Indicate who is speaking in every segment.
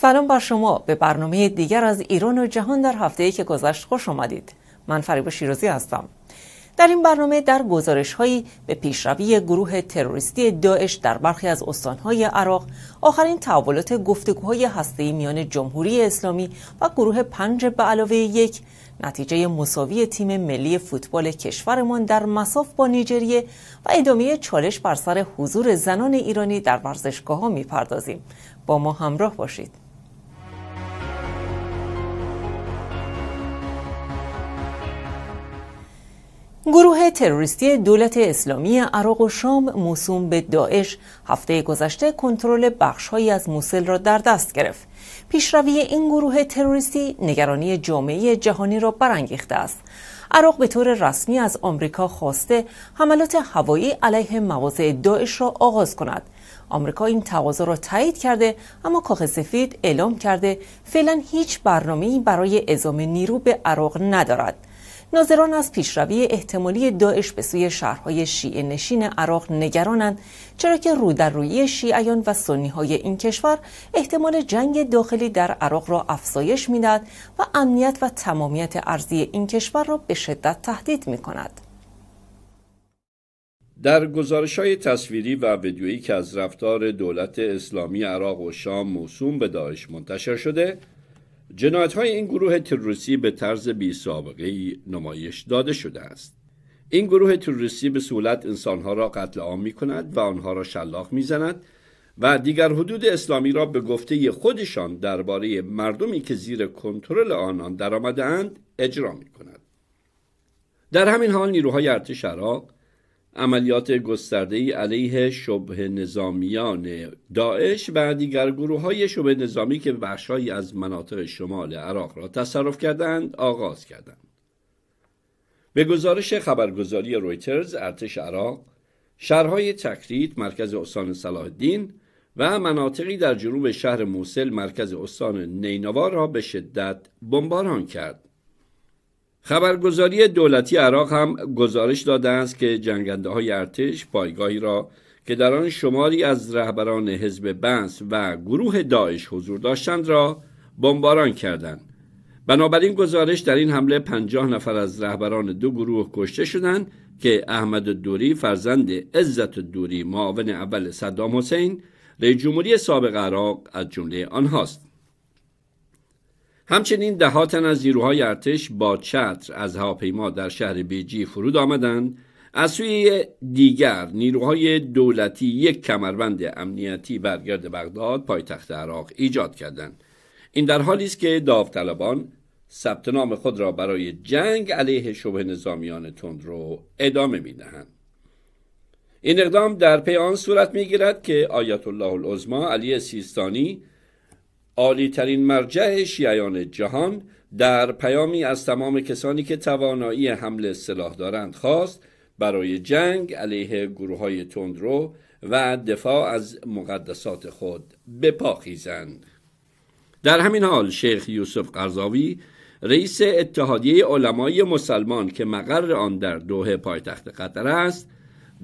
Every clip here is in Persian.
Speaker 1: سلام بر شما به برنامه دیگر از ایران و جهان در هفته ای که گذشت خوش آمدید من فریب شیرازی هستم در این برنامه در گزارش هایی به پیشروی گروه تروریستی داعش در برخی از استانهای عراق آخرین تحولات گفتگوهای ای میان جمهوری اسلامی و گروه پنج به علاوه یک نتیجه مساوی تیم ملی فوتبال کشورمان در مساف با نیجریه و ادامه چالش بر سر حضور زنان ایرانی در ورزشگاه ها میپردازیم با ما همراه باشید گروه تروریستی دولت اسلامی عراق و شام موسوم به داعش هفته گذشته کنترل بخشهایی از موسل را در دست گرفت. پیشروی این گروه تروریستی نگرانی جامعه جهانی را برانگیخته است. عراق به طور رسمی از آمریکا خواسته حملات هوایی علیه مواضع داعش را آغاز کند. آمریکا این تقاضا را تایید کرده اما کاخ سفید اعلام کرده فعلا هیچ برنامه‌ای برای اعزام نیرو به عراق ندارد. ناظران از پیشروی احتمالی داعش به سوی شهرهای شیعه نشین عراق نگرانند چرا که رو در روی شیعیان و سنی های این کشور احتمال جنگ داخلی در عراق را افزایش میدهد و امنیت و تمامیت ارزی این کشور را به شدت تهدید می کند.
Speaker 2: در گزارش های تصویری و ویدیویی که از رفتار دولت اسلامی عراق و شام موسوم به داعش منتشر شده جنایت های این گروه تروریستی به طرز بی سابقه نمایش داده شده است این گروه تروریستی به سهولت انسانها را قتل عام می کند و آنها را شلاق می زند و دیگر حدود اسلامی را به گفته خودشان درباره مردمی که زیر کنترل آنان درآمدهاند اجرا می کند. در همین حال نیروهای ارتش عراق عملیات گسترده علیه شبه نظامیان داعش و دیگر گروه های شبه نظامی که بخشهایی از مناطق شمال عراق را تصرف کردند آغاز کردند. به گزارش خبرگزاری رویترز ارتش عراق شهرهای تکریت مرکز استان صلاح الدین و مناطقی در جنوب شهر موسل مرکز استان نینوا را به شدت بمباران کرد خبرگزاری دولتی عراق هم گزارش داده است که جنگنده های ارتش پایگاهی را که در آن شماری از رهبران حزب بنس و گروه داعش حضور داشتند را بمباران کردند بنابراین گزارش در این حمله پنجاه نفر از رهبران دو گروه کشته شدند که احمد دوری فرزند عزت دوری معاون اول صدام حسین رئیس جمهوری سابق عراق از جمله آنهاست همچنین دهاتن از نیروهای ارتش با چتر از هواپیما در شهر بیجی فرود آمدند از سوی دیگر نیروهای دولتی یک کمربند امنیتی برگرد بغداد پایتخت عراق ایجاد کردند این در حالی است که داوطلبان ثبت نام خود را برای جنگ علیه شبه نظامیان رو ادامه میدهند این اقدام در پی آن صورت میگیرد که آیت الله العظما علی سیستانی عالیترین مرجع شیعیان جهان در پیامی از تمام کسانی که توانایی حمل سلاح دارند خواست برای جنگ علیه گروه های تندرو و دفاع از مقدسات خود بپاخیزند در همین حال شیخ یوسف قرضاوی رئیس اتحادیه علمای مسلمان که مقر آن در دوه پایتخت قطر است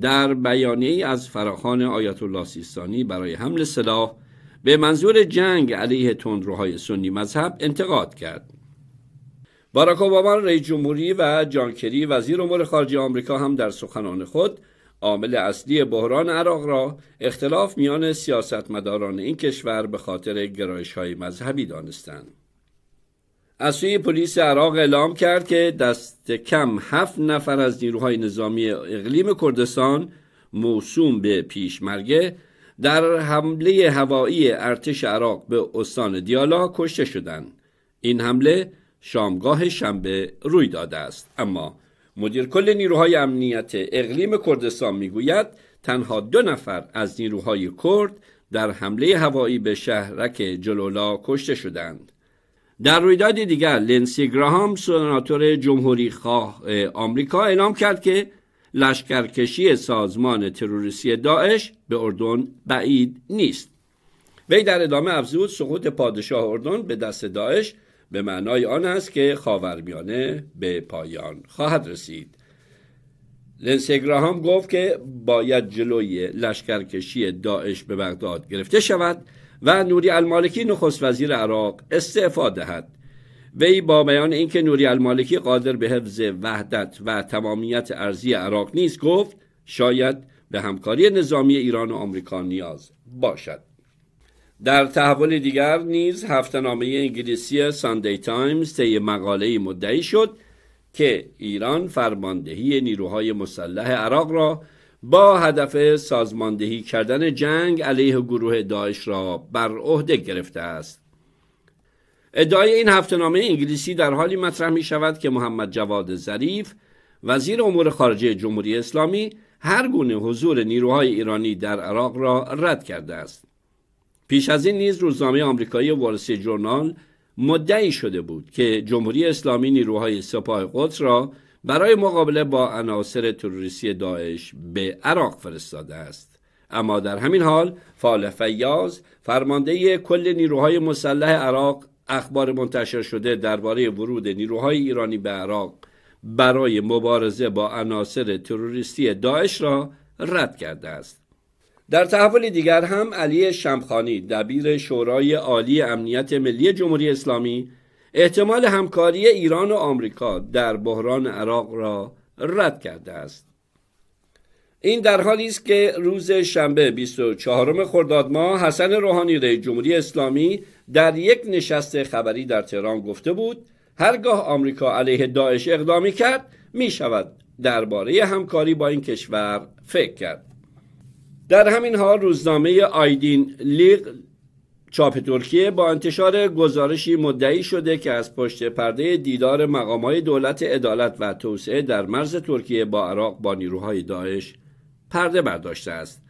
Speaker 2: در بیانیه‌ای از فراخان آیت الله سیستانی برای حمل سلاح به منظور جنگ علیه تندروهای سنی مذهب انتقاد کرد باراک اوباما رئیس جمهوری و جان کری وزیر امور خارجه آمریکا هم در سخنان خود عامل اصلی بحران عراق را اختلاف میان سیاستمداران این کشور به خاطر گرایش های مذهبی دانستند. از سوی پلیس عراق اعلام کرد که دست کم هفت نفر از نیروهای نظامی اقلیم کردستان موسوم به پیشمرگه در حمله هوایی ارتش عراق به استان دیالا کشته شدند این حمله شامگاه شنبه روی داده است اما مدیر کل نیروهای امنیت اقلیم کردستان میگوید تنها دو نفر از نیروهای کرد در حمله هوایی به شهرک جلولا کشته شدند در رویداد دیگر لنسی گراهام سناتور جمهوری خواه آمریکا اعلام کرد که لشکرکشی سازمان تروریستی داعش به اردن بعید نیست وی در ادامه افزود سقوط پادشاه اردن به دست داعش به معنای آن است که خاورمیانه به پایان خواهد رسید لنسگراهام گفت که باید جلوی لشکرکشی داعش به بغداد گرفته شود و نوری المالکی نخست وزیر عراق استعفا دهد وی با بیان اینکه نوری المالکی قادر به حفظ وحدت و تمامیت ارزی عراق نیست گفت شاید به همکاری نظامی ایران و آمریکا نیاز باشد در تحول دیگر نیز نامه انگلیسی ساندی تایمز طی مقاله مدعی شد که ایران فرماندهی نیروهای مسلح عراق را با هدف سازماندهی کردن جنگ علیه گروه داعش را بر عهده گرفته است ادعای این هفته نامه انگلیسی در حالی مطرح می شود که محمد جواد ظریف وزیر امور خارجه جمهوری اسلامی هر گونه حضور نیروهای ایرانی در عراق را رد کرده است پیش از این نیز روزنامه آمریکایی وارسی جورنال مدعی شده بود که جمهوری اسلامی نیروهای سپاه قدس را برای مقابله با عناصر تروریستی داعش به عراق فرستاده است اما در همین حال فال فیاض فرمانده کل نیروهای مسلح عراق اخبار منتشر شده درباره ورود نیروهای ایرانی به عراق برای مبارزه با عناصر تروریستی داعش را رد کرده است در تحول دیگر هم علی شمخانی دبیر شورای عالی امنیت ملی جمهوری اسلامی احتمال همکاری ایران و آمریکا در بحران عراق را رد کرده است این در حالی است که روز شنبه 24 خرداد ماه حسن روحانی رئیس جمهوری اسلامی در یک نشست خبری در تهران گفته بود هرگاه آمریکا علیه داعش اقدامی کرد می شود درباره همکاری با این کشور فکر کرد در همین حال روزنامه آیدین لیغ چاپ ترکیه با انتشار گزارشی مدعی شده که از پشت پرده دیدار مقامهای دولت عدالت و توسعه در مرز ترکیه با عراق با نیروهای داعش پرده برداشته است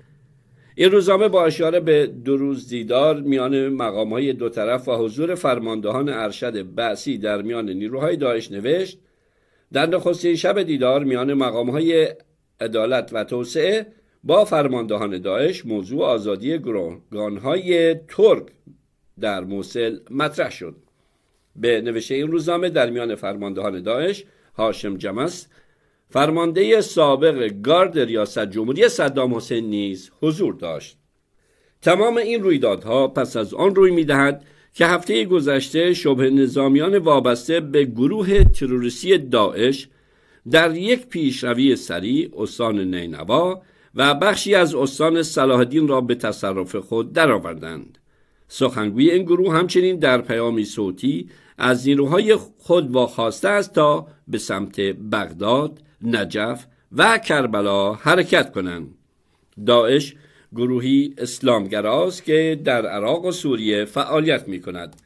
Speaker 2: این روزنامه با اشاره به دو روز دیدار میان مقام های دو طرف و حضور فرماندهان ارشد بعثی در میان نیروهای داعش نوشت در نخستین شب دیدار میان مقام های عدالت و توسعه با فرماندهان داعش موضوع آزادی های ترک در موسل مطرح شد به نوشته این روزنامه در میان فرماندهان داعش هاشم جمس فرمانده سابق گارد ریاست جمهوری صدام حسین نیز حضور داشت تمام این رویدادها پس از آن روی دهد که هفته گذشته شبه نظامیان وابسته به گروه تروریستی داعش در یک پیشروی سریع استان نینوا و بخشی از استان صلاح را به تصرف خود درآوردند سخنگوی این گروه همچنین در پیامی صوتی از نیروهای خود واخواسته است تا به سمت بغداد نجف و کربلا حرکت کنند داعش گروهی اسلامگراست که در عراق و سوریه فعالیت می کند.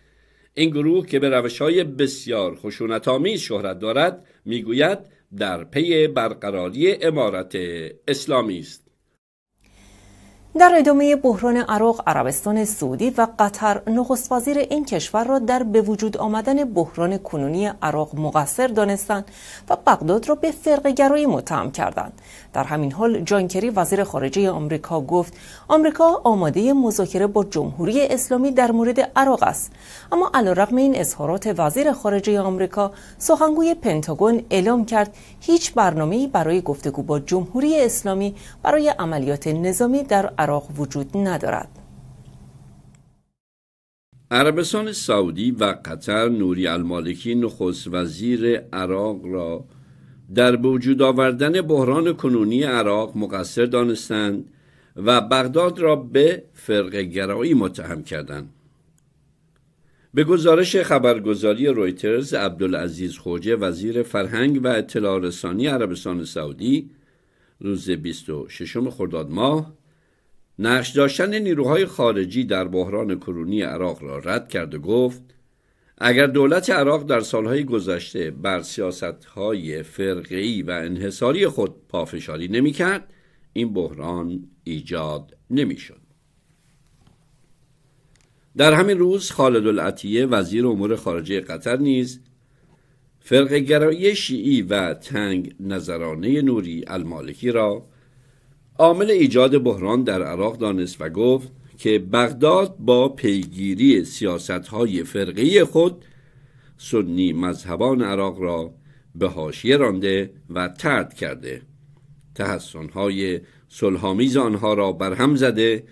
Speaker 2: این گروه که به روش های بسیار خشونتآمیز شهرت دارد میگوید در پی برقراری امارت اسلامی است
Speaker 1: در ادامه بحران عراق عربستان سعودی و قطر نخست وزیر این کشور را در به وجود آمدن بحران کنونی عراق مقصر دانستند و بغداد را به فرقه‌گرایی متهم کردند در همین حال جان کری وزیر خارجه آمریکا گفت آمریکا آماده مذاکره با جمهوری اسلامی در مورد عراق است اما علیرغم این اظهارات وزیر خارجه آمریکا سخنگوی پنتاگون اعلام کرد هیچ برنامه‌ای برای گفتگو با جمهوری اسلامی برای عملیات نظامی در عراق وجود ندارد
Speaker 2: عربستان سعودی و قطر نوری المالکی نخست وزیر عراق را در به وجود آوردن بحران کنونی عراق مقصر دانستند و بغداد را به فرق گرایی متهم کردند به گزارش خبرگزاری رویترز عبدالعزیز خوجه وزیر فرهنگ و اطلاع رسانی عربستان سعودی روز 26 خرداد ماه نقش داشتن نیروهای خارجی در بحران کرونی عراق را رد کرد و گفت اگر دولت عراق در سالهای گذشته بر سیاستهای فرقی و انحصاری خود پافشاری نمیکرد این بحران ایجاد نمیشد در همین روز خالد العطیه وزیر امور خارجه قطر نیز فرق گرایی شیعی و تنگ نظرانه نوری المالکی را عامل ایجاد بحران در عراق دانست و گفت که بغداد با پیگیری سیاست های فرقی خود سنی مذهبان عراق را به حاشیه رانده و ترد کرده تحسن های سلحامیز آنها را برهم زده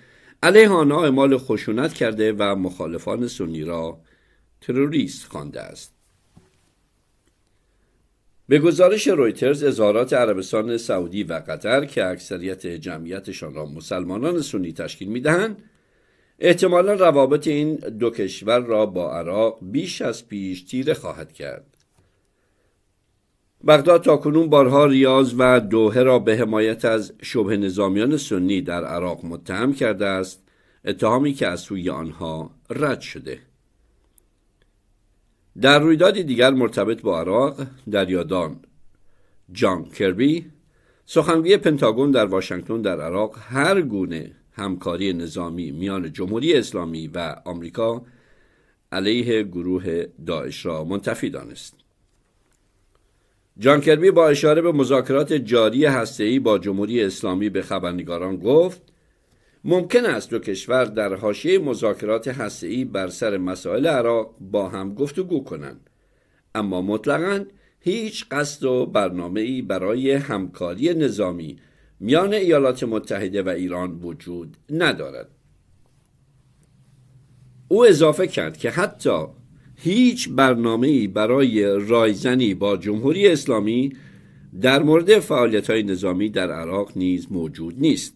Speaker 2: علیه آنها اعمال خشونت کرده و مخالفان سنی را تروریست خوانده است به گزارش رویترز اظهارات عربستان سعودی و قطر که اکثریت جمعیتشان را مسلمانان سنی تشکیل میدهند احتمالا روابط این دو کشور را با عراق بیش از پیش تیره خواهد کرد بغداد تاکنون بارها ریاض و دوهه را به حمایت از شبه نظامیان سنی در عراق متهم کرده است اتهامی که از سوی آنها رد شده در رویدادی دیگر مرتبط با عراق در یادان جان کربی سخنگوی پنتاگون در واشنگتن در عراق هر گونه همکاری نظامی میان جمهوری اسلامی و آمریکا علیه گروه داعش را منتفی دانست جان کربی با اشاره به مذاکرات جاری هسته‌ای با جمهوری اسلامی به خبرنگاران گفت ممکن است دو کشور در حاشیه مذاکرات هسته‌ای بر سر مسائل عراق با هم گفتگو کنند اما مطلقاً هیچ قصد و برنامه‌ای برای همکاری نظامی میان ایالات متحده و ایران وجود ندارد او اضافه کرد که حتی هیچ برنامه‌ای برای رایزنی با جمهوری اسلامی در مورد فعالیت های نظامی در عراق نیز موجود نیست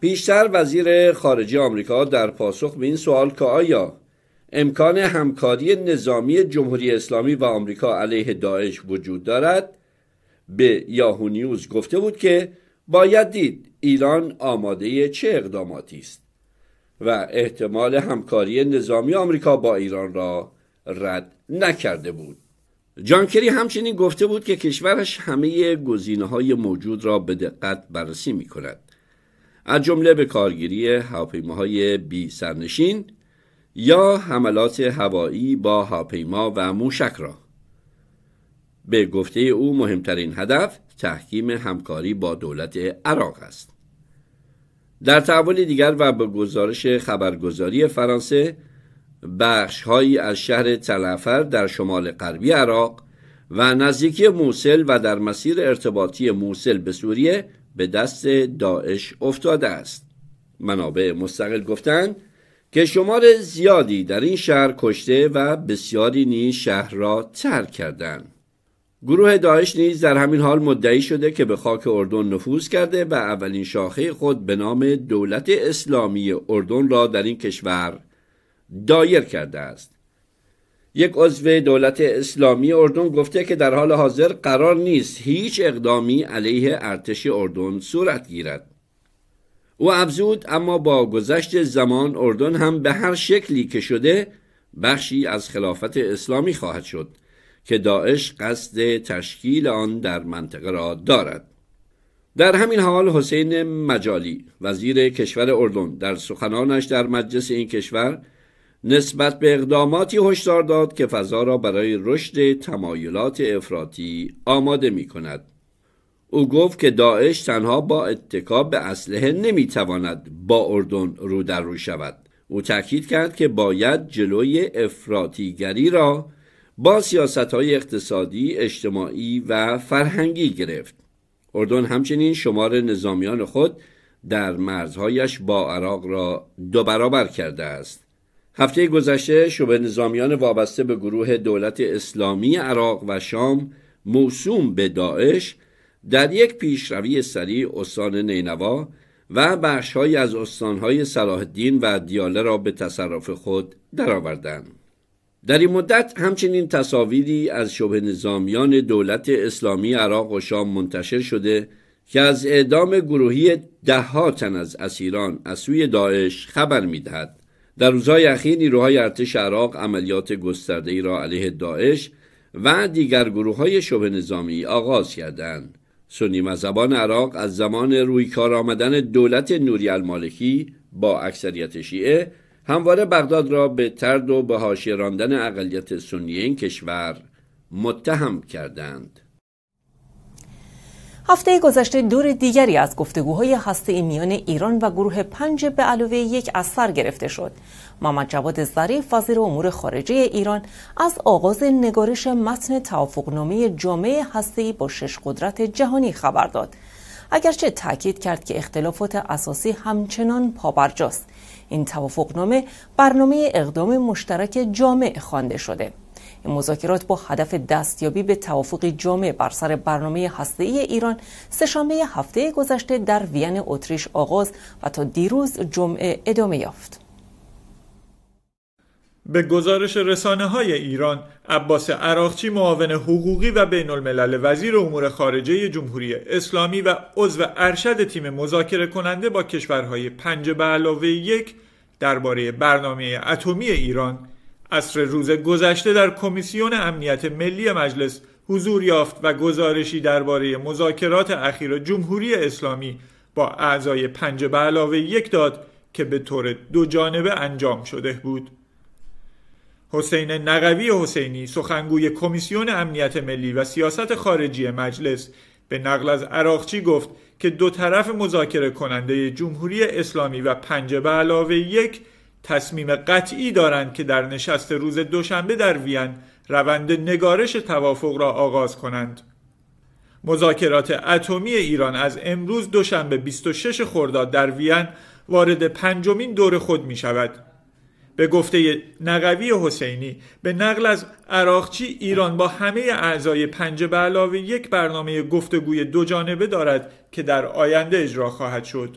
Speaker 2: پیشتر وزیر خارجه آمریکا در پاسخ به این سوال که آیا امکان همکاری نظامی جمهوری اسلامی و آمریکا علیه داعش وجود دارد به یاهو نیوز گفته بود که باید دید ایران آماده چه اقداماتی است و احتمال همکاری نظامی آمریکا با ایران را رد نکرده بود جانکری همچنین گفته بود که کشورش همه گزینه‌های موجود را به دقت بررسی می کند از جمله به کارگیری هواپیماهای بی سرنشین یا حملات هوایی با هواپیما و موشک را به گفته او مهمترین هدف تحکیم همکاری با دولت عراق است در تحول دیگر و به گزارش خبرگزاری فرانسه بخشهایی از شهر تلعفر در شمال غربی عراق و نزدیکی موسل و در مسیر ارتباطی موسل به سوریه به دست داعش افتاده است منابع مستقل گفتند که شمار زیادی در این شهر کشته و بسیاری نیز شهر را ترک کردند گروه داعش نیز در همین حال مدعی شده که به خاک اردن نفوذ کرده و اولین شاخه خود به نام دولت اسلامی اردن را در این کشور دایر کرده است یک عضو دولت اسلامی اردن گفته که در حال حاضر قرار نیست هیچ اقدامی علیه ارتش اردن صورت گیرد او افزود اما با گذشت زمان اردن هم به هر شکلی که شده بخشی از خلافت اسلامی خواهد شد که داعش قصد تشکیل آن در منطقه را دارد در همین حال حسین مجالی وزیر کشور اردن در سخنانش در مجلس این کشور نسبت به اقداماتی هشدار داد که فضا را برای رشد تمایلات افراطی آماده می کند. او گفت که داعش تنها با اتکاب به اسلحه نمیتواند با اردن رو در رو شود او تاکید کرد که باید جلوی افراطیگری را با سیاست های اقتصادی، اجتماعی و فرهنگی گرفت. اردن همچنین شمار نظامیان خود در مرزهایش با عراق را دو برابر کرده است. هفته گذشته شبه نظامیان وابسته به گروه دولت اسلامی عراق و شام موسوم به داعش در یک پیشروی سریع استان نینوا و بخشهایی از استانهای صلاح و دیاله را به تصرف خود درآوردند در این مدت همچنین تصاویری از شبه نظامیان دولت اسلامی عراق و شام منتشر شده که از اعدام گروهی دهها تن از اسیران از سوی داعش خبر میدهد در روزهای اخیر نیروهای ارتش عراق عملیات گسترده ای را علیه داعش و دیگر گروه های شبه نظامی آغاز کردند. سنی مذهبان عراق از زمان روی کار آمدن دولت نوری المالکی با اکثریت شیعه همواره بغداد را به ترد و به حاشیه راندن اقلیت سنی این کشور متهم کردند.
Speaker 1: هفته گذشته دور دیگری از گفتگوهای هسته میان ایران و گروه پنج به علاوه یک اثر گرفته شد. محمد جواد ظریف وزیر امور خارجه ایران از آغاز نگارش متن توافقنامه جامعه هسته با شش قدرت جهانی خبر داد. اگرچه تاکید کرد که اختلافات اساسی همچنان پابرجاست. این توافقنامه برنامه اقدام مشترک جامعه خوانده شده. این مذاکرات با هدف دستیابی به توافقی جامع بر سر برنامه هسته‌ای ایران سهشنبه هفته گذشته در وین اتریش آغاز و تا دیروز جمعه ادامه یافت.
Speaker 3: به گزارش رسانه های ایران عباس عراقچی معاون حقوقی و بین الملل وزیر امور خارجه جمهوری اسلامی و عضو ارشد تیم مذاکره کننده با کشورهای پنج به علاوه یک درباره برنامه اتمی ایران عصر روز گذشته در کمیسیون امنیت ملی مجلس حضور یافت و گزارشی درباره مذاکرات اخیر جمهوری اسلامی با اعضای پنج به علاوه یک داد که به طور دو جانبه انجام شده بود. حسین نقوی حسینی سخنگوی کمیسیون امنیت ملی و سیاست خارجی مجلس به نقل از عراقچی گفت که دو طرف مذاکره کننده جمهوری اسلامی و پنج به علاوه یک تصمیم قطعی دارند که در نشست روز دوشنبه در وین روند نگارش توافق را آغاز کنند مذاکرات اتمی ایران از امروز دوشنبه 26 خرداد در وین وارد پنجمین دور خود می شود به گفته نقوی حسینی به نقل از عراقچی ایران با همه اعضای پنج به علاوه یک برنامه گفتگوی دو جانبه دارد که در آینده اجرا خواهد شد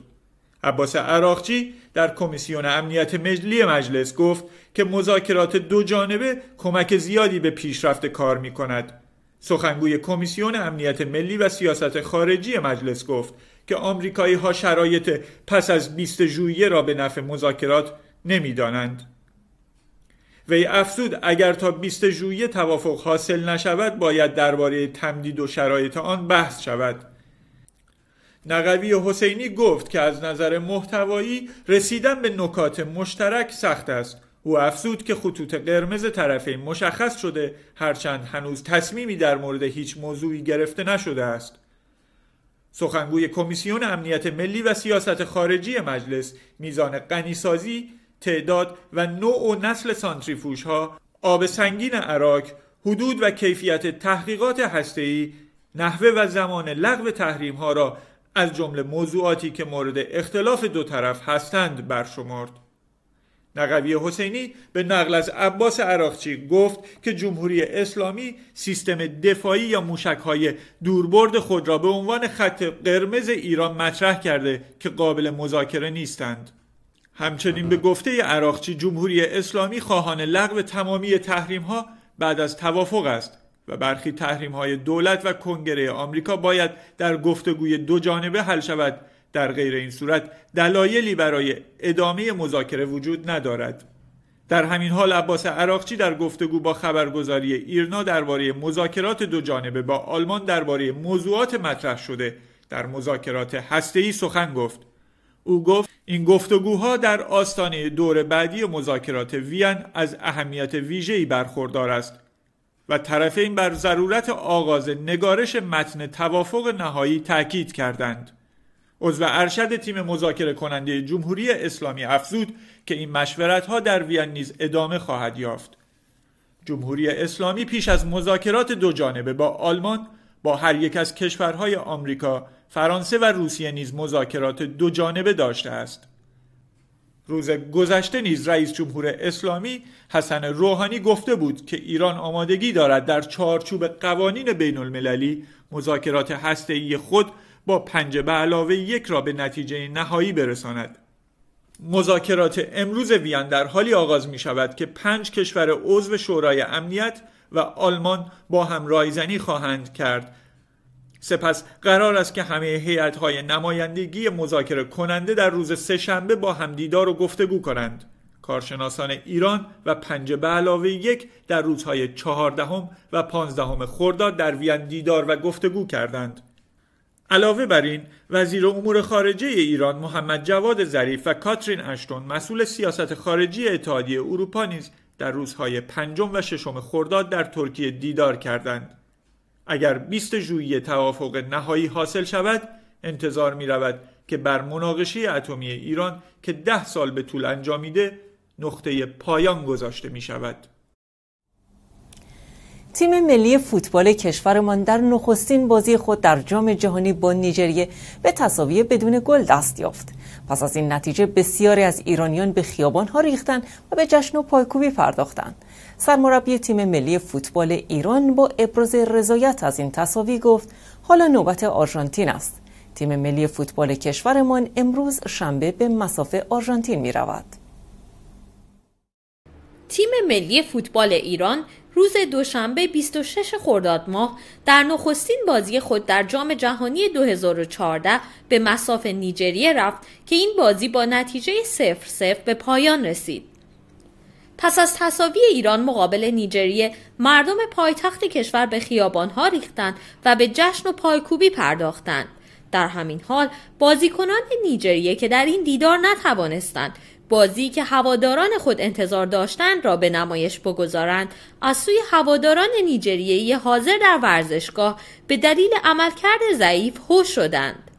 Speaker 3: عباس عراقچی در کمیسیون امنیت مجلی مجلس گفت که مذاکرات دو جانبه کمک زیادی به پیشرفت کار می کند. سخنگوی کمیسیون امنیت ملی و سیاست خارجی مجلس گفت که آمریکایی ها شرایط پس از 20 ژوئیه را به نفع مذاکرات نمیدانند. وی افزود اگر تا 20 ژوئیه توافق حاصل نشود باید درباره تمدید و شرایط آن بحث شود. نقوی حسینی گفت که از نظر محتوایی رسیدن به نکات مشترک سخت است او افزود که خطوط قرمز طرفین مشخص شده هرچند هنوز تصمیمی در مورد هیچ موضوعی گرفته نشده است سخنگوی کمیسیون امنیت ملی و سیاست خارجی مجلس میزان غنیسازی تعداد و نوع و نسل سانتریفوژها آب سنگین عراق حدود و کیفیت تحقیقات هسته‌ای نحوه و زمان لغو تحریم ها را از جمله موضوعاتی که مورد اختلاف دو طرف هستند برشمرد نقوی حسینی به نقل از عباس عراقچی گفت که جمهوری اسلامی سیستم دفاعی یا موشکهای دوربرد خود را به عنوان خط قرمز ایران مطرح کرده که قابل مذاکره نیستند همچنین به گفته عراقچی جمهوری اسلامی خواهان لغو تمامی تحریم ها بعد از توافق است و برخی تحریم های دولت و کنگره آمریکا باید در گفتگوی دو جانبه حل شود در غیر این صورت دلایلی برای ادامه مذاکره وجود ندارد در همین حال عباس عراقچی در گفتگو با خبرگزاری ایرنا درباره مذاکرات دو جانبه با آلمان درباره موضوعات مطرح شده در مذاکرات هسته‌ای سخن گفت او گفت این گفتگوها در آستانه دور بعدی مذاکرات وین از اهمیت ویژه‌ای برخوردار است و طرفین بر ضرورت آغاز نگارش متن توافق نهایی تاکید کردند عضو ارشد تیم مذاکره کننده جمهوری اسلامی افزود که این مشورت ها در وین نیز ادامه خواهد یافت جمهوری اسلامی پیش از مذاکرات دو جانبه با آلمان با هر یک از کشورهای آمریکا، فرانسه و روسیه نیز مذاکرات دو جانبه داشته است. روز گذشته نیز رئیس جمهور اسلامی حسن روحانی گفته بود که ایران آمادگی دارد در چارچوب قوانین بین المللی مذاکرات ای خود با پنج به علاوه یک را به نتیجه نهایی برساند. مذاکرات امروز وین در حالی آغاز می شود که پنج کشور عضو شورای امنیت و آلمان با هم رایزنی خواهند کرد سپس قرار است که همه های نمایندگی مذاکره کننده در روز سهشنبه با هم دیدار و گفتگو کنند. کارشناسان ایران و پنج به علاوه یک در روزهای چهاردهم و پانزدهم خرداد در وین دیدار و گفتگو کردند. علاوه بر این وزیر امور خارجه ایران محمد جواد ظریف و کاترین اشتون مسئول سیاست خارجی اتحادیه اروپا نیز در روزهای پنجم و ششم خرداد در ترکیه دیدار کردند. اگر 20 ژوئیه توافق نهایی حاصل شود انتظار می رود که بر مناقشه اتمی ایران که ده سال به طول انجامیده نقطه پایان گذاشته می شود.
Speaker 1: تیم ملی فوتبال کشورمان در نخستین بازی خود در جام جهانی با نیجریه به تصاوی بدون گل دست یافت. پس از این نتیجه بسیاری از ایرانیان به خیابان ها ریختن و به جشن و پایکوبی پرداختند. سرمربی تیم ملی فوتبال ایران با ابراز رضایت از این تصاوی گفت حالا نوبت آرژانتین است. تیم ملی فوتبال کشورمان امروز شنبه به مسافه آرژانتین می رود.
Speaker 4: تیم ملی فوتبال ایران روز دوشنبه 26 خرداد ماه در نخستین بازی خود در جام جهانی 2014 به مساف نیجریه رفت که این بازی با نتیجه 0-0 به پایان رسید. پس از تصاوی ایران مقابل نیجریه مردم پایتخت کشور به خیابانها ریختند و به جشن و پایکوبی پرداختند در همین حال بازیکنان نیجریه که در این دیدار نتوانستند بازی که هواداران خود انتظار داشتند را به نمایش بگذارند از سوی هواداران نیجریه حاضر در ورزشگاه به دلیل عملکرد ضعیف هو شدند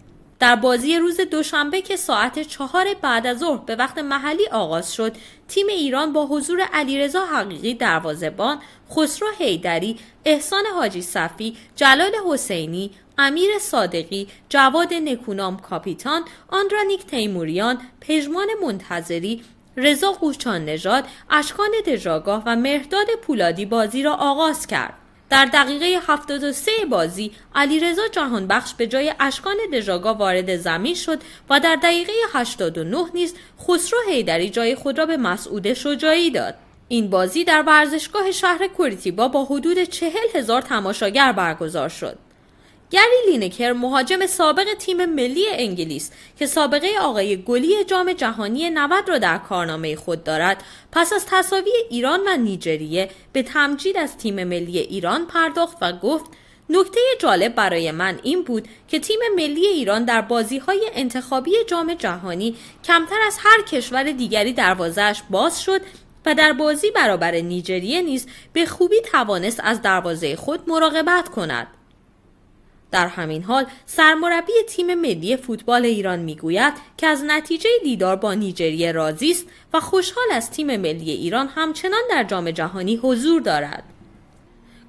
Speaker 4: در بازی روز دوشنبه که ساعت چهار بعد از ظهر به وقت محلی آغاز شد تیم ایران با حضور علیرضا حقیقی دروازهبان خسرو حیدری احسان حاجی صفی جلال حسینی امیر صادقی، جواد نکونام کاپیتان، آندرانیک تیموریان، پژمان منتظری، رضا قوچان نژاد، اشکان دژاگاه و مهداد پولادی بازی را آغاز کرد. در دقیقه 73 بازی علیرضا جهانبخش به جای اشکان دژاگا وارد زمین شد و در دقیقه 89 نیز خسرو حیدری جای خود را به مسعود شجاعی داد. این بازی در ورزشگاه شهر کوریتیبا با حدود چهل هزار تماشاگر برگزار شد. گری لینکر مهاجم سابق تیم ملی انگلیس که سابقه آقای گلی جام جهانی 90 را در کارنامه خود دارد پس از تصاوی ایران و نیجریه به تمجید از تیم ملی ایران پرداخت و گفت نکته جالب برای من این بود که تیم ملی ایران در بازی های انتخابی جام جهانی کمتر از هر کشور دیگری دروازهش باز شد و در بازی برابر نیجریه نیز به خوبی توانست از دروازه خود مراقبت کند. در همین حال سرمربی تیم ملی فوتبال ایران میگوید که از نتیجه دیدار با نیجریه راضی است و خوشحال از تیم ملی ایران همچنان در جام جهانی حضور دارد.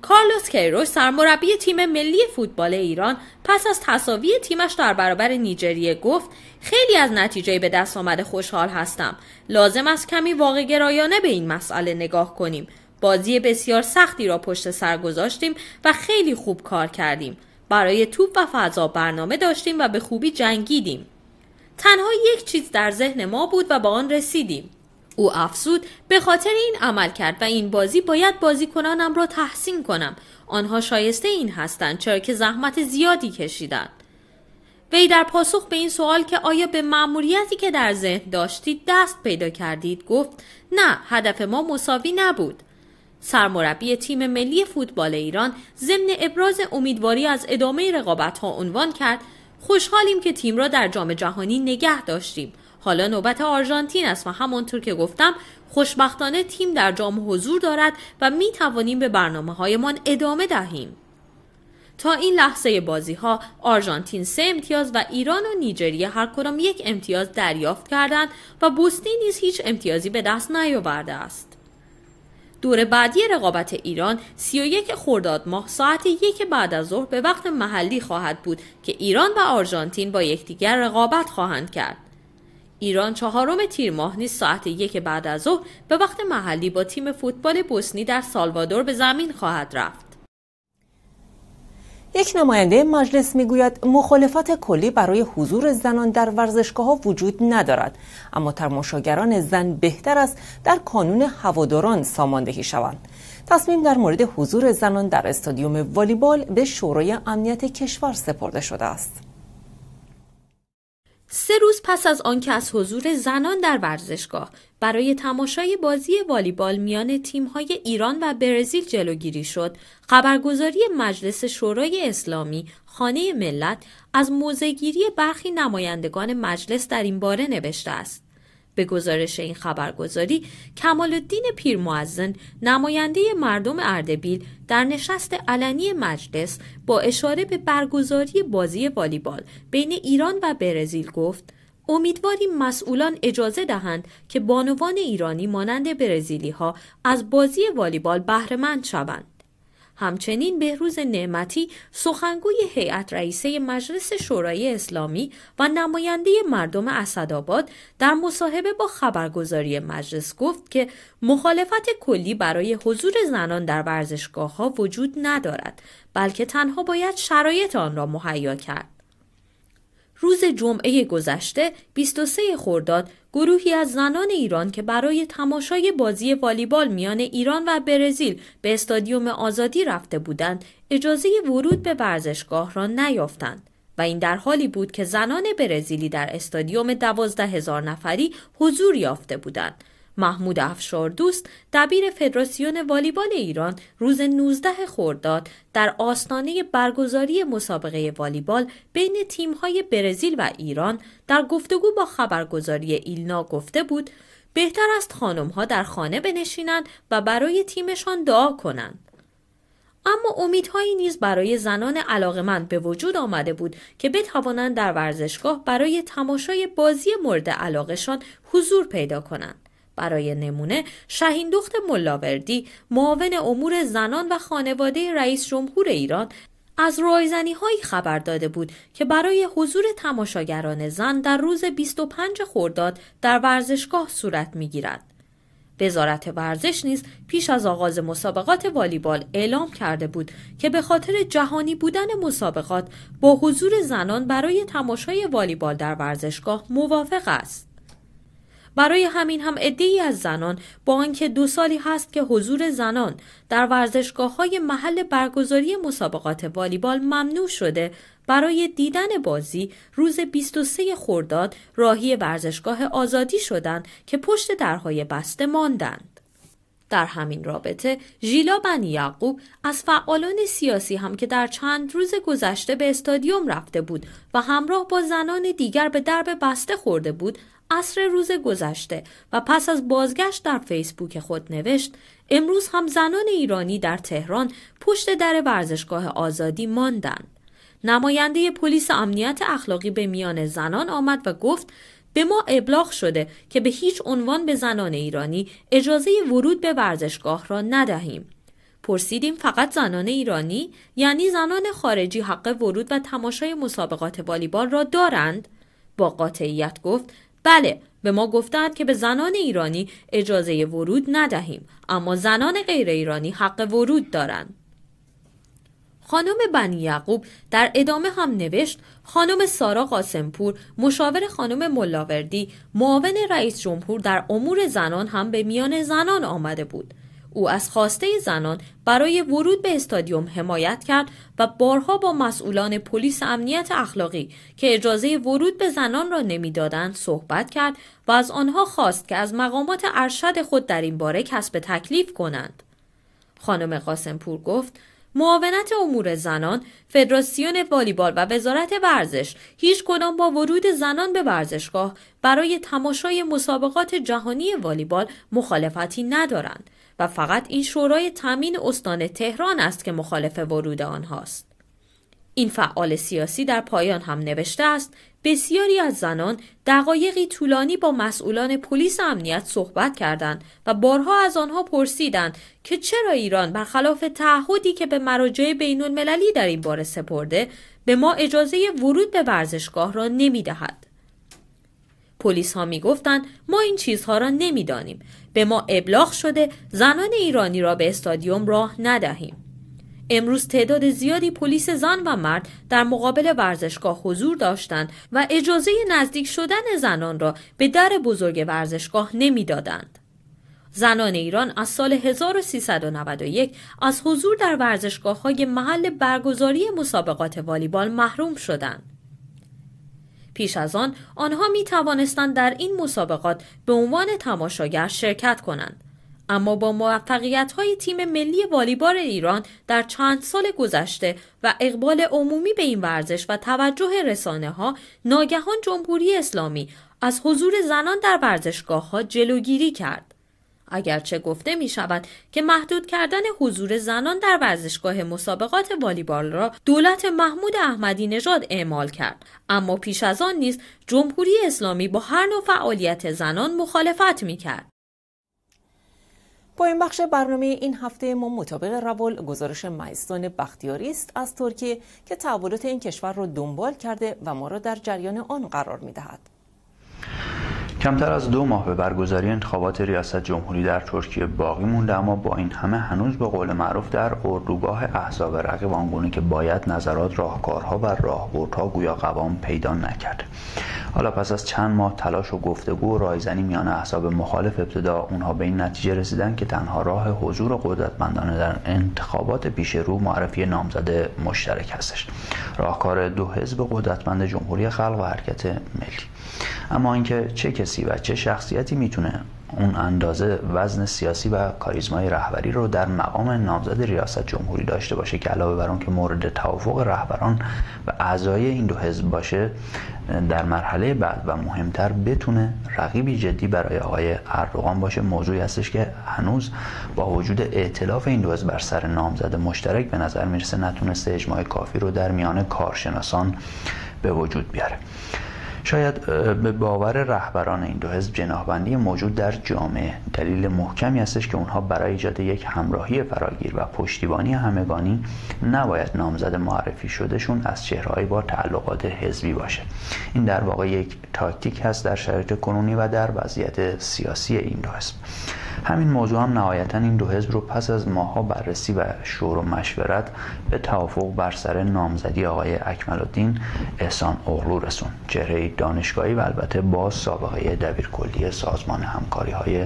Speaker 4: کارلوس کیروش سرمربی تیم ملی فوتبال ایران پس از تصاوی تیمش در برابر نیجریه گفت خیلی از نتیجه به دست آمده خوشحال هستم لازم است کمی واقع گرایانه به این مسئله نگاه کنیم بازی بسیار سختی را پشت سر گذاشتیم و خیلی خوب کار کردیم برای توپ و فضا برنامه داشتیم و به خوبی جنگیدیم تنها یک چیز در ذهن ما بود و با آن رسیدیم او افزود به خاطر این عمل کرد و این بازی باید بازیکنانم را تحسین کنم آنها شایسته این هستند چرا که زحمت زیادی کشیدند وی در پاسخ به این سوال که آیا به مأموریتی که در ذهن داشتید دست پیدا کردید گفت نه هدف ما مساوی نبود سرمربی تیم ملی فوتبال ایران ضمن ابراز امیدواری از ادامه رقابت ها عنوان کرد خوشحالیم که تیم را در جام جهانی نگه داشتیم حالا نوبت آرژانتین است و همانطور که گفتم خوشبختانه تیم در جام حضور دارد و می به برنامه هایمان ادامه دهیم تا این لحظه بازی ها آرژانتین سه امتیاز و ایران و نیجریه هر کدام یک امتیاز دریافت کردند و بوسنی نیز هیچ امتیازی به دست نیاورده است دور بعدی رقابت ایران 31 خرداد ماه ساعت یک بعد از ظهر به وقت محلی خواهد بود که ایران و آرژانتین با یکدیگر رقابت خواهند کرد. ایران چهارم تیر ماه نیز ساعت یک بعد از ظهر به وقت محلی با تیم فوتبال بوسنی در سالوادور به زمین خواهد رفت. یک
Speaker 1: نماینده مجلس میگوید مخالفت کلی برای حضور زنان در ورزشگاه ها وجود ندارد اما تماشاگران زن بهتر است در کانون هواداران ساماندهی شوند تصمیم در مورد حضور زنان در استادیوم والیبال به شورای امنیت کشور سپرده شده است
Speaker 4: سه روز پس از آنکه از حضور زنان در ورزشگاه برای تماشای بازی والیبال میان تیم‌های ایران و برزیل جلوگیری شد، خبرگزاری مجلس شورای اسلامی خانه ملت از موزگیری برخی نمایندگان مجلس در این باره نوشته است. به گزارش این خبرگزاری کمال الدین معزن نماینده مردم اردبیل در نشست علنی مجلس با اشاره به برگزاری بازی والیبال بین ایران و برزیل گفت امیدواریم مسئولان اجازه دهند که بانوان ایرانی مانند برزیلی ها از بازی والیبال بهرهمند شوند. همچنین بهروز نعمتی سخنگوی هیئت رئیسه مجلس شورای اسلامی و نماینده مردم اسدآباد در مصاحبه با خبرگزاری مجلس گفت که مخالفت کلی برای حضور زنان در ورزشگاه ها وجود ندارد بلکه تنها باید شرایط آن را مهیا کرد روز جمعه گذشته 23 خرداد گروهی از زنان ایران که برای تماشای بازی والیبال میان ایران و برزیل به استادیوم آزادی رفته بودند اجازه ورود به ورزشگاه را نیافتند و این در حالی بود که زنان برزیلی در استادیوم دوازده هزار نفری حضور یافته بودند محمود افشار دوست دبیر فدراسیون والیبال ایران روز 19 خرداد در آستانه برگزاری مسابقه والیبال بین تیم‌های برزیل و ایران در گفتگو با خبرگزاری ایلنا گفته بود بهتر است خانم‌ها در خانه بنشینند و برای تیمشان دعا کنند. اما امیدهایی نیز برای زنان علاقمند به وجود آمده بود که بتوانند در ورزشگاه برای تماشای بازی مورد علاقشان حضور پیدا کنند. برای نمونه شهین ملاوردی معاون امور زنان و خانواده رئیس جمهور ایران از رایزنی هایی خبر داده بود که برای حضور تماشاگران زن در روز 25 خرداد در ورزشگاه صورت می گیرد. وزارت ورزش نیز پیش از آغاز مسابقات والیبال اعلام کرده بود که به خاطر جهانی بودن مسابقات با حضور زنان برای تماشای والیبال در ورزشگاه موافق است. برای همین هم عدهای از زنان با آنکه دو سالی هست که حضور زنان در ورزشگاه های محل برگزاری مسابقات والیبال ممنوع شده برای دیدن بازی روز 23 خرداد راهی ورزشگاه آزادی شدند که پشت درهای بسته ماندند در همین رابطه ژیلا بنی یعقوب از فعالان سیاسی هم که در چند روز گذشته به استادیوم رفته بود و همراه با زنان دیگر به درب بسته خورده بود عصر روز گذشته و پس از بازگشت در فیسبوک خود نوشت امروز هم زنان ایرانی در تهران پشت در ورزشگاه آزادی ماندند نماینده پلیس امنیت اخلاقی به میان زنان آمد و گفت به ما ابلاغ شده که به هیچ عنوان به زنان ایرانی اجازه ورود به ورزشگاه را ندهیم. پرسیدیم فقط زنان ایرانی یعنی زنان خارجی حق ورود و تماشای مسابقات والیبال را دارند؟ با قاطعیت گفت بله به ما گفتند که به زنان ایرانی اجازه ورود ندهیم اما زنان غیر ایرانی حق ورود دارند. خانم بنی یعقوب در ادامه هم نوشت خانم سارا قاسمپور مشاور خانم ملاوردی معاون رئیس جمهور در امور زنان هم به میان زنان آمده بود او از خواسته زنان برای ورود به استادیوم حمایت کرد و بارها با مسئولان پلیس امنیت اخلاقی که اجازه ورود به زنان را نمیدادند صحبت کرد و از آنها خواست که از مقامات ارشد خود در این باره کسب تکلیف کنند خانم قاسمپور گفت معاونت امور زنان، فدراسیون والیبال و وزارت ورزش هیچ کدام با ورود زنان به ورزشگاه برای تماشای مسابقات جهانی والیبال مخالفتی ندارند و فقط این شورای تامین استان تهران است که مخالف ورود آنهاست. این فعال سیاسی در پایان هم نوشته است بسیاری از زنان دقایقی طولانی با مسئولان پلیس امنیت صحبت کردند و بارها از آنها پرسیدند که چرا ایران برخلاف تعهدی که به مراجع بین المللی در این باره سپرده به ما اجازه ورود به ورزشگاه را نمی دهد. پلیس ها می گفتن ما این چیزها را نمیدانیم. به ما ابلاغ شده زنان ایرانی را به استادیوم راه ندهیم. امروز تعداد زیادی پلیس زن و مرد در مقابل ورزشگاه حضور داشتند و اجازه نزدیک شدن زنان را به در بزرگ ورزشگاه نمیدادند. زنان ایران از سال 1391 از حضور در ورزشگاه های محل برگزاری مسابقات والیبال محروم شدند. پیش از آن آنها می توانستند در این مسابقات به عنوان تماشاگر شرکت کنند. اما با موفقیت های تیم ملی والیبال ایران در چند سال گذشته و اقبال عمومی به این ورزش و توجه رسانه ها ناگهان جمهوری اسلامی از حضور زنان در ورزشگاه ها جلوگیری کرد. اگرچه گفته می شود که محدود کردن حضور زنان در ورزشگاه مسابقات والیبال را دولت محمود احمدی نژاد اعمال کرد اما پیش از آن نیز جمهوری اسلامی با هر نوع فعالیت زنان مخالفت می کرد
Speaker 1: این بخش برنامه این هفته ما مطابق روال گزارش مایستان بختیاری است از ترکیه که تحولات این کشور را دنبال کرده و ما را در جریان آن قرار می دهد.
Speaker 5: کمتر از دو ماه به برگزاری انتخابات ریاست جمهوری در ترکیه باقی مونده اما با این همه هنوز به قول معروف در اردوگاه احزاب رقیب آنگونه که باید نظرات راهکارها و راهبردها گویا قوام پیدا نکرد حالا پس از چند ماه تلاش و گفتگو و رایزنی میان احزاب مخالف ابتدا اونها به این نتیجه رسیدن که تنها راه حضور قدرتمندانه در انتخابات پیش رو معرفی نامزد مشترک هستش راهکار دو حزب قدرتمند جمهوری خلق و حرکت ملی اما اینکه چه کسی سیاسی و چه شخصیتی میتونه اون اندازه وزن سیاسی و کاریزمای رهبری رو در مقام نامزد ریاست جمهوری داشته باشه که علاوه بر اون که مورد توافق رهبران و اعضای این دو حزب باشه در مرحله بعد و مهمتر بتونه رقیبی جدی برای آقای اردوغان باشه موضوعی هستش که هنوز با وجود ائتلاف این دو حزب بر سر نامزد مشترک به نظر میرسه نتونسته اجماع کافی رو در میان کارشناسان به وجود بیاره شاید به باور رهبران این دو حزب جناهبندی موجود در جامعه دلیل محکمی هستش که اونها برای ایجاد یک همراهی فراگیر و پشتیبانی همگانی نباید نامزد معرفی شدهشون از چهرههایی با تعلقات حزبی باشه این در واقع یک تاکتیک هست در شرایط کنونی و در وضعیت سیاسی این دو حزب همین موضوع هم نهایتا این دو حزب رو پس از ماها بررسی و شور و مشورت به توافق بر سر نامزدی آقای اکمل الدین احسان اغلو رسون چهره دانشگاهی و البته با سابقه دبیر کلی سازمان همکاری های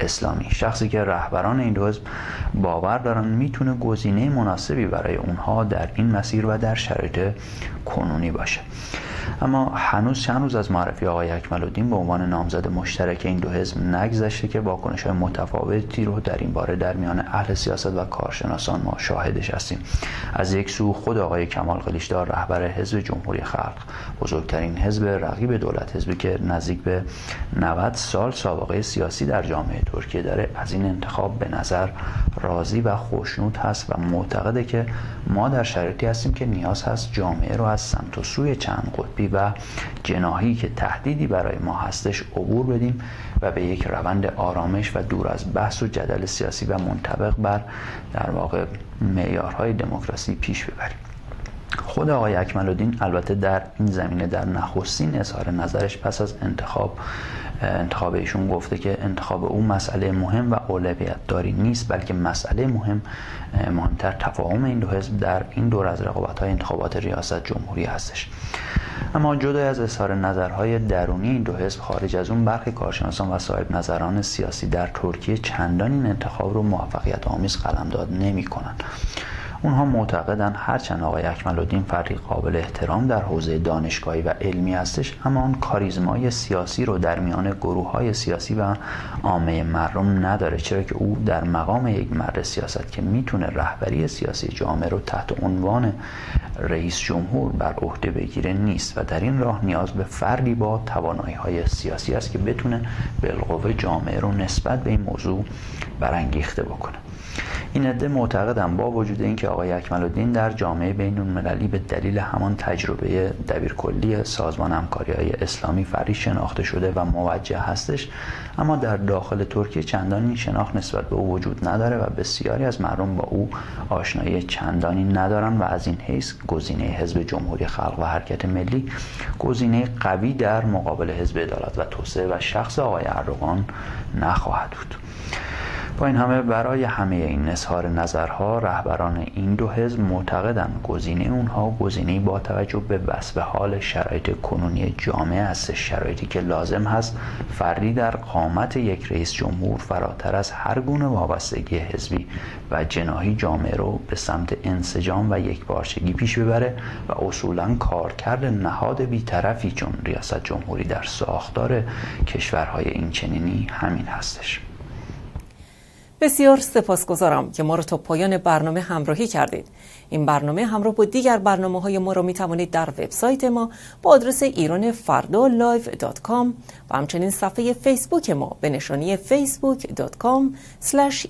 Speaker 5: اسلامی شخصی که رهبران این دو حزب باور دارن میتونه گزینه مناسبی برای اونها در این مسیر و در شرایط کنونی باشه اما هنوز چند روز از معرفی آقای دین به عنوان نامزد مشترک این دو حزب نگذشته که واکنش های متفاوتی رو در این باره در میان اهل سیاست و کارشناسان ما شاهدش هستیم از یک سو خود آقای کمال قلیشدار رهبر حزب جمهوری خلق بزرگترین حزب رقیب دولت حزبی که نزدیک به 90 سال سابقه سیاسی در جامعه ترکیه داره از این انتخاب به نظر راضی و خوشنود هست و معتقده که ما در شرایطی هستیم که نیاز هست جامعه رو از سمت و سوی چند و جناهی که تهدیدی برای ما هستش عبور بدیم و به یک روند آرامش و دور از بحث و جدل سیاسی و منطبق بر در واقع معیارهای دموکراسی پیش ببریم خود آقای اکمل البته در این زمینه در نخستین اظهار نظرش پس از انتخاب انتخاب ایشون گفته که انتخاب او مسئله مهم و اولویت داری نیست بلکه مسئله مهم مهمتر تفاهم این دو حزب در این دور از رقابت های انتخابات ریاست جمهوری هستش اما جدا از اظهار نظرهای درونی این دو حزب خارج از اون برخی کارشناسان و صاحب نظران سیاسی در ترکیه چندان این انتخاب رو موفقیت آمیز قلمداد نمی اونها معتقدن هرچند آقای اکمل الدین فردی قابل احترام در حوزه دانشگاهی و علمی هستش اما اون کاریزمای سیاسی رو در میان گروه های سیاسی و عامه مردم نداره چرا که او در مقام یک مرد سیاست که میتونه رهبری سیاسی جامعه رو تحت عنوان رئیس جمهور بر عهده بگیره نیست و در این راه نیاز به فردی با توانایی های سیاسی است که بتونه بالقوه جامعه رو نسبت به این موضوع برانگیخته بکنه این عده معتقدم با وجود اینکه آقای اکمل الدین در جامعه بین المللی به دلیل همان تجربه دبیرکلی سازمان همکاری های اسلامی فری شناخته شده و موجه هستش اما در داخل ترکیه چندان این شناخت نسبت به او وجود نداره و بسیاری از مردم با او آشنایی چندانی ندارن و از این حیث گزینه حزب جمهوری خلق و حرکت ملی گزینه قوی در مقابل حزب عدالت و توسعه و شخص آقای اردوغان نخواهد بود با این همه برای همه این اظهار نظرها رهبران این دو حزب معتقدند گزینه اونها گزینه با توجه به به حال شرایط کنونی جامعه است شرایطی که لازم هست فردی در قامت یک رئیس جمهور فراتر از هر گونه وابستگی حزبی و جناهی جامعه رو به سمت انسجام و یکپارچگی پیش ببره و اصولا کارکرد نهاد بیطرفی چون ریاست جمهوری در ساختار کشورهای اینچنینی همین هستش
Speaker 1: بسیار سپاسگزارم که ما را تا پایان برنامه همراهی کردید. این برنامه همراه با دیگر برنامه های ما را می در وبسایت ما با آدرس ایران فردا لایف و همچنین صفحه فیسبوک ما به نشانی فیسبوک دات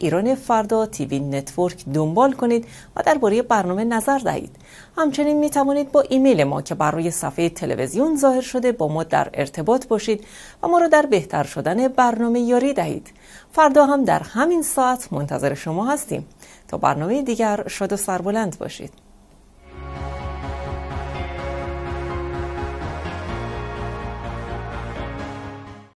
Speaker 1: ایران فردا تیوی نتورک دنبال کنید و درباره برنامه نظر دهید. همچنین می توانید با ایمیل ما که بر روی صفحه تلویزیون ظاهر شده با ما در ارتباط باشید و ما را در بهتر شدن برنامه یاری دهید. فردا هم در همین ساعت منتظر شما هستیم تا برنامه دیگر شاد و سربلند باشید